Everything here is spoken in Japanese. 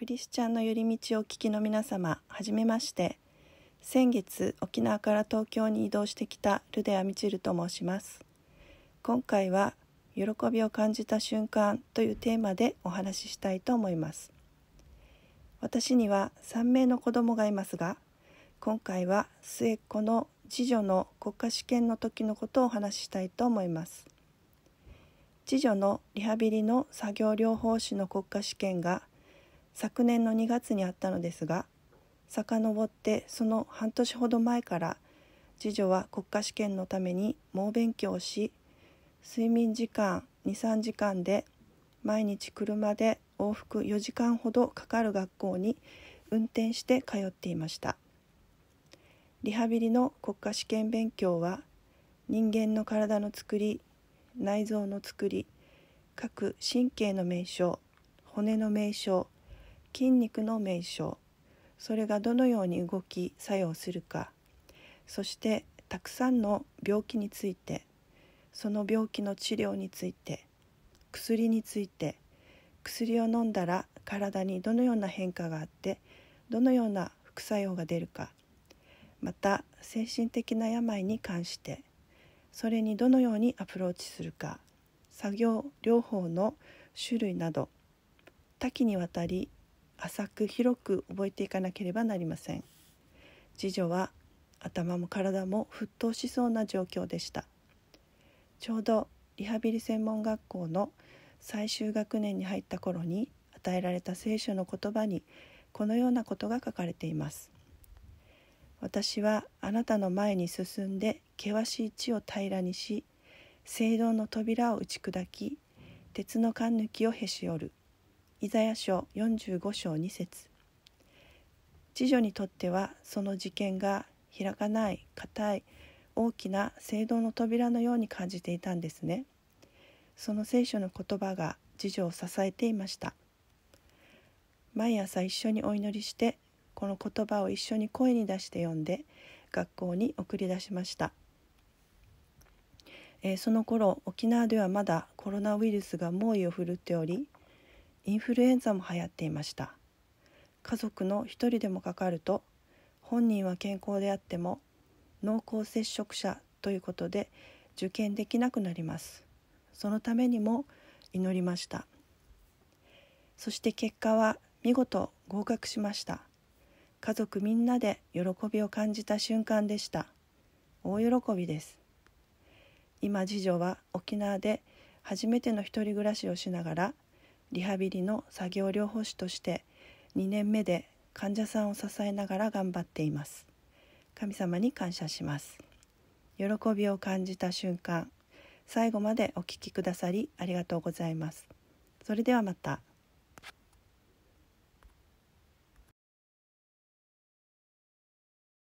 クリスチャンの寄り道をお聞きの皆様はじめまして先月沖縄から東京に移動してきたルデア・ミチルと申します今回は「喜びを感じた瞬間」というテーマでお話ししたいと思います私には3名の子供がいますが今回は末っ子の次女の国家試験の時のことをお話ししたいと思います次女のリハビリの作業療法士の国家試験が昨年の2月にあったのですが遡ってその半年ほど前から次女は国家試験のために猛勉強し睡眠時間23時間で毎日車で往復4時間ほどかかる学校に運転して通っていましたリハビリの国家試験勉強は人間の体のつくり内臓のつくり各神経の名称骨の名称筋肉の名称それがどのように動き作用するかそしてたくさんの病気についてその病気の治療について薬について薬を飲んだら体にどのような変化があってどのような副作用が出るかまた精神的な病に関してそれにどのようにアプローチするか作業療法の種類など多岐にわたり浅く広く覚えていかなければなりません次女は頭も体も沸騰しそうな状況でしたちょうどリハビリ専門学校の最終学年に入った頃に与えられた聖書の言葉にこのようなことが書かれています私はあなたの前に進んで険しい地を平らにし聖堂の扉を打ち砕き鉄の缶抜きをへし折るイザヤ書45章2節次女にとってはその事件が開かない固い大きな聖堂の扉のように感じていたんですねその聖書の言葉が次女を支えていました毎朝一緒にお祈りしてこの言葉を一緒に声に出して読んで学校に送り出しました、えー、その頃沖縄ではまだコロナウイルスが猛威を振るっておりインフルエンザも流行っていました家族の一人でもかかると本人は健康であっても濃厚接触者ということで受験できなくなりますそのためにも祈りましたそして結果は見事合格しました家族みんなで喜びを感じた瞬間でした大喜びです今次女は沖縄で初めての一人暮らしをしながらリハビリの作業療法士として2年目で患者さんを支えながら頑張っています神様に感謝します喜びを感じた瞬間最後までお聞きくださりありがとうございますそれではまた